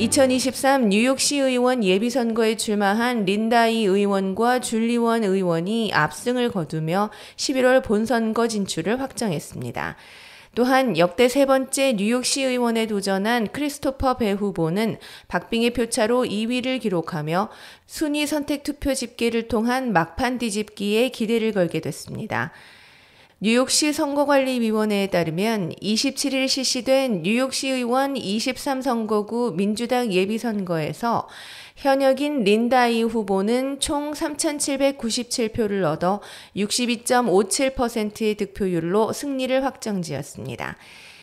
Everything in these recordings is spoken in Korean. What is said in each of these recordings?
2023 뉴욕시의원 예비선거에 출마한 린다이 의원과 줄리원 의원이 압승을 거두며 11월 본선거 진출을 확정했습니다. 또한 역대 세 번째 뉴욕시 의원에 도전한 크리스토퍼 배 후보는 박빙의 표차로 2위를 기록하며 순위 선택 투표 집계를 통한 막판 뒤집기에 기대를 걸게 됐습니다. 뉴욕시 선거관리위원회에 따르면 27일 실시된 뉴욕시 의원 23선거구 민주당 예비선거에서 현역인 린다이 후보는 총 3,797표를 얻어 62.57%의 득표율로 승리를 확정지었습니다.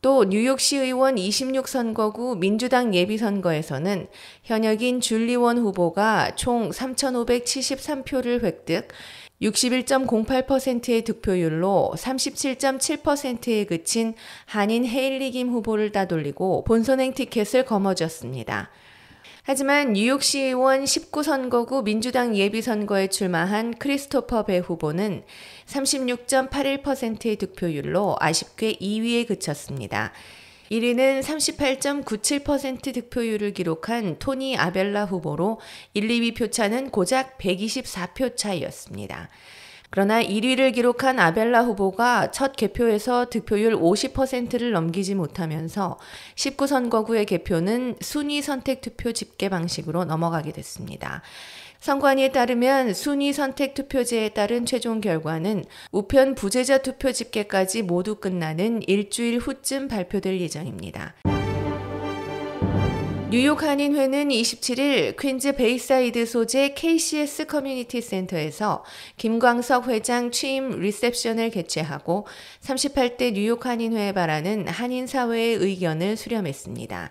또 뉴욕시 의원 26선거구 민주당 예비선거에서는 현역인 줄리원 후보가 총 3,573표를 획득, 61.08%의 득표율로 37.7%에 그친 한인 헤일리 김 후보를 따돌리고 본선행 티켓을 거머쥐었습니다. 하지만 뉴욕시의원 19선거구 민주당 예비선거에 출마한 크리스토퍼 배 후보는 36.81%의 득표율로 아쉽게 2위에 그쳤습니다. 1위는 38.97% 득표율을 기록한 토니 아벨라 후보로 1, 2위 표차는 고작 124표 차이였습니다. 그러나 1위를 기록한 아벨라 후보가 첫 개표에서 득표율 50%를 넘기지 못하면서 19선거구의 개표는 순위 선택 투표 집계 방식으로 넘어가게 됐습니다. 선관위에 따르면 순위 선택 투표제에 따른 최종 결과는 우편 부재자 투표 집계까지 모두 끝나는 일주일 후쯤 발표될 예정입니다. 뉴욕 한인회는 27일 퀸즈 베이사이드 소재 KCS 커뮤니티 센터에서 김광석 회장 취임 리셉션을 개최하고 38대 뉴욕 한인회에 바라는 한인 사회의 의견을 수렴했습니다.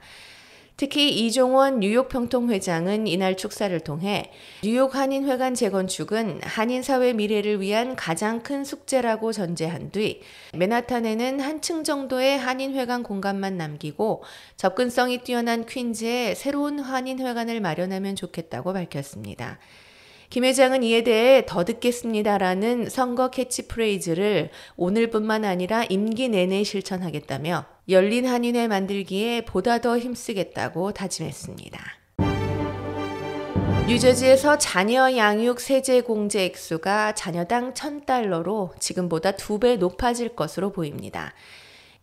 특히 이종원 뉴욕 평통 회장은 이날 축사를 통해 뉴욕 한인회관 재건축은 한인 사회 미래를 위한 가장 큰 숙제라고 전제한 뒤 맨하탄에는 한층 정도의 한인회관 공간만 남기고 접근성이 뛰어난 퀸즈에 새로운 한인회관을 마련하면 좋겠다고 밝혔습니다. 김 회장은 이에 대해 더 듣겠습니다라는 선거 캐치프레이즈를 오늘뿐만 아니라 임기 내내 실천하겠다며 열린 한인회 만들기에 보다 더 힘쓰겠다고 다짐했습니다. 뉴저지에서 자녀 양육 세제 공제 액수가 자녀당 1000달러로 지금보다 두 배 높아질 것으로 보입니다.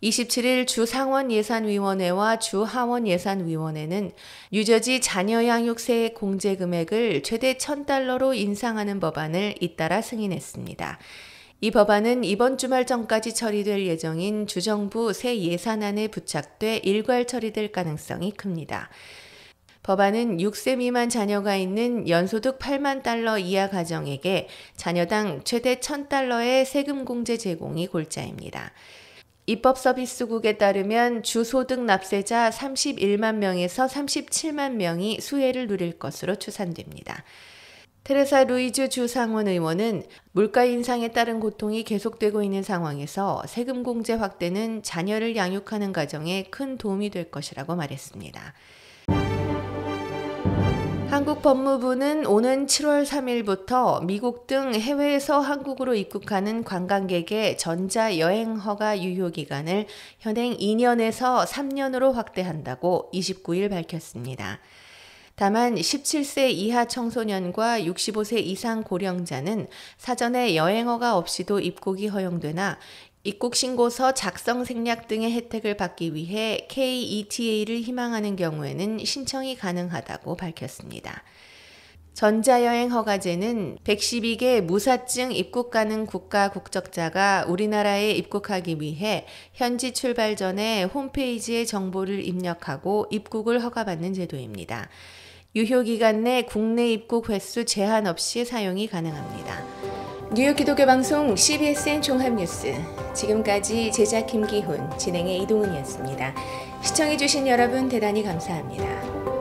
27일 주상원예산위원회와 주하원예산위원회는 뉴저지 자녀 양육세 공제 금액을 최대 1000달러로 인상하는 법안을 잇따라 승인했습니다. 이 법안은 이번 주말 전까지 처리될 예정인 주정부 새 예산안에 부착돼 일괄 처리될 가능성이 큽니다. 법안은 6세 미만 자녀가 있는 연소득 8만 달러 이하 가정에게 자녀당 최대 1000달러의 세금 공제 제공이 골자입니다. 입법서비스국에 따르면 주소득 납세자 31만 명에서 37만 명이 수혜를 누릴 것으로 추산됩니다. 테레사 루이즈 주상원 의원은 물가 인상에 따른 고통이 계속되고 있는 상황에서 세금 공제 확대는 자녀를 양육하는 가정에 큰 도움이 될 것이라고 말했습니다. 한국 법무부는 오는 7월 3일부터 미국 등 해외에서 한국으로 입국하는 관광객의 전자여행허가 유효기간을 현행 2년에서 3년으로 확대한다고 29일 밝혔습니다. 다만 17세 이하 청소년과 65세 이상 고령자는 사전에 여행허가 없이도 입국이 허용되나 입국 신고서 작성 생략 등의 혜택을 받기 위해 KETA를 희망하는 경우에는 신청이 가능하다고 밝혔습니다. 전자여행 허가제는 112개 무사증 입국 가능 국가 국적자가 우리나라에 입국하기 위해 현지 출발 전에 홈페이지에 정보를 입력하고 입국을 허가받는 제도입니다. 유효기간 내 국내 입국 횟수 제한 없이 사용이 가능합니다. 뉴욕 기독교 방송 CBSN 종합뉴스 지금까지 제작 김기훈, 진행의 이동은이었습니다. 시청해주신 여러분 대단히 감사합니다.